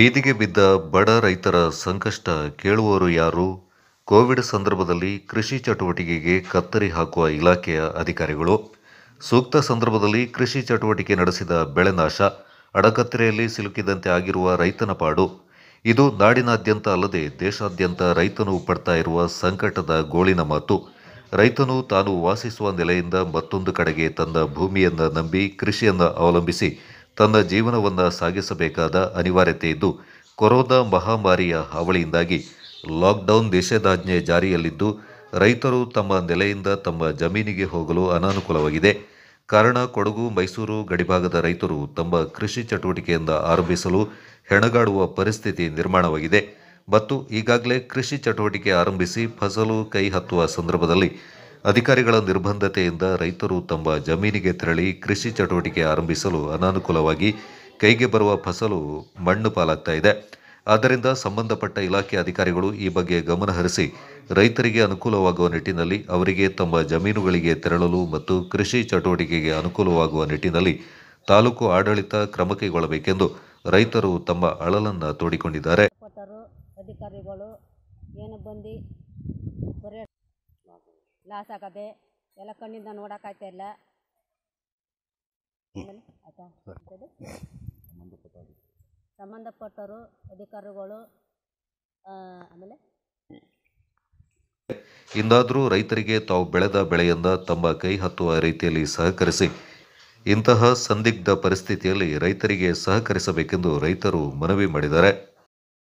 ಬೀದಿಗೆ ಬಿದ್ದ ಬಡ ರೈತರ ಸಂಕಷ್ಟ ಕೇಳುವವರು ಯಾರು ಕೋವಿಡ್ ಸಂದರ್ಭದಲ್ಲಿ ಕೃಷಿ ಚಟುವಟಿಕೆಗೆ ಕತ್ತರಿ ಹಾಕುವ ಇಲಾಖೆಯ ಅಧಿಕಾರಿಗಳು ಸೂಕ್ತ ಸಂದರ್ಭದಲ್ಲಿ ಕೃಷಿ ಚಟುವಟಿಕೆ ನಡೆಸಿದ ಬೆಳೆ ನಾಶ ಅಡಕತ್ತರೆಯಲ್ಲಿ ಸಿಲುಕಿದಂತೆ ಆಗಿರುವ ರೈತನ ಪಾಡು ಇದು ನಾಡಿನಾದ್ಯಂತ ಅಲ್ಲದೆ ದೇಶಾದ್ಯಂತ ರೈತನು ಪಡ್ತಾ ಇರುವ ಸಂಕಟದ ಗೋಳಿನ ಮಾತು ರೈತನು ತಾನು ವಾಸಿಸುವ ನೆಲೆಯಿಂದ ಮತ್ತೊಂದು ಕಡೆಗೆ ತನ್ನ ಭೂಮಿಯನ್ನು ನಂಬಿ ಕೃಷಿಯನ್ನು ಅವಲಂಬಿಸಿ ತನ್ನ ಜೀವನವನ್ನು ಸಾಗಿಸಬೇಕಾದ ಅನಿವಾರ್ಯತೆ ಇದ್ದು ಕೊರೋನಾ ಮಹಾಮಾರಿಯ ಹಾವಳಿಯಿಂದಾಗಿ ಲಾಕ್ಡೌನ್ ನಿಷೇಧಾಜ್ಞೆ ಜಾರಿಯಲ್ಲಿದ್ದು ರೈತರು ತಮ್ಮ ನೆಲೆಯಿಂದ ತಮ್ಮ ಜಮೀನಿಗೆ ಹೋಗಲು ಅನಾನುಕೂಲವಾಗಿದೆ ಕಾರಣ ಕೊಡಗು ಮೈಸೂರು ಗಡಿಭಾಗದ ರೈತರು ತಮ್ಮ ಕೃಷಿ ಚಟುವಟಿಕೆಯಿಂದ ಆರಂಭಿಸಲು ಹೆಣಗಾಡುವ ಪರಿಸ್ಥಿತಿ ನಿರ್ಮಾಣವಾಗಿದೆ ಮತ್ತು ಈಗಾಗಲೇ ಕೃಷಿ ಚಟುವಟಿಕೆ ಆರಂಭಿಸಿ ಫಸಲು ಕೈ ಹತ್ತುವ ಸಂದರ್ಭದಲ್ಲಿ ಅಧಿಕಾರಿಗಳ ನಿರ್ಬಂಧತೆಯಿಂದ ರೈತರು ತಮ್ಮ ಜಮೀನಿಗೆ ತೆರಳಿ ಕೃಷಿ ಚಟುವಟಿಕೆ ಆರಂಭಿಸಲು ಅನಾನುಕೂಲವಾಗಿ ಕೈಗೆ ಬರುವ ಫಸಲು ಮಣ್ಣು ಪಾಲಾಗ್ತಾ ಇದೆ ಆದ್ದರಿಂದ ಸಂಬಂಧಪಟ್ಟ ಇಲಾಖೆ ಅಧಿಕಾರಿಗಳು ಈ ಬಗ್ಗೆ ಗಮನಹರಿಸಿ ರೈತರಿಗೆ ಅನುಕೂಲವಾಗುವ ನಿಟ್ಟಿನಲ್ಲಿ ಅವರಿಗೆ ತಮ್ಮ ಜಮೀನುಗಳಿಗೆ ತೆರಳಲು ಮತ್ತು ಕೃಷಿ ಚಟುವಟಿಕೆಗೆ ಅನುಕೂಲವಾಗುವ ನಿಟ್ಟಿನಲ್ಲಿ ತಾಲೂಕು ಆಡಳಿತ ಕ್ರಮ ಕೈಗೊಳ್ಳಬೇಕೆಂದು ರೈತರು ತಮ್ಮ ಅಳಲನ್ನು ತೋಡಿಕೊಂಡಿದ್ದಾರೆ ಲಾಸ್ ಆಗದೆ ಎಲ್ಲ ಕಣ್ಣಿಂದ ನೋಡೋಕ್ಕಾಗ್ತಾ ಇಲ್ಲ ಆಮೇಲೆ ಸಂಬಂಧಪಟ್ಟವರು ಅಧಿಕಾರಿಗಳು ಆಮೇಲೆ ಇಂದಾದರೂ ರೈತರಿಗೆ ತಾವು ಬೆಳೆದ ಬೆಳೆಯಿಂದ ತಮ್ಮ ಕೈ ಹತ್ತುವ ರೀತಿಯಲ್ಲಿ ಸಹಕರಿಸಿ ಇಂತಹ ಸಂದಿಗ್ಧ ಪರಿಸ್ಥಿತಿಯಲ್ಲಿ ರೈತರಿಗೆ ಸಹಕರಿಸಬೇಕೆಂದು ರೈತರು ಮನವಿ ಮಾಡಿದ್ದಾರೆ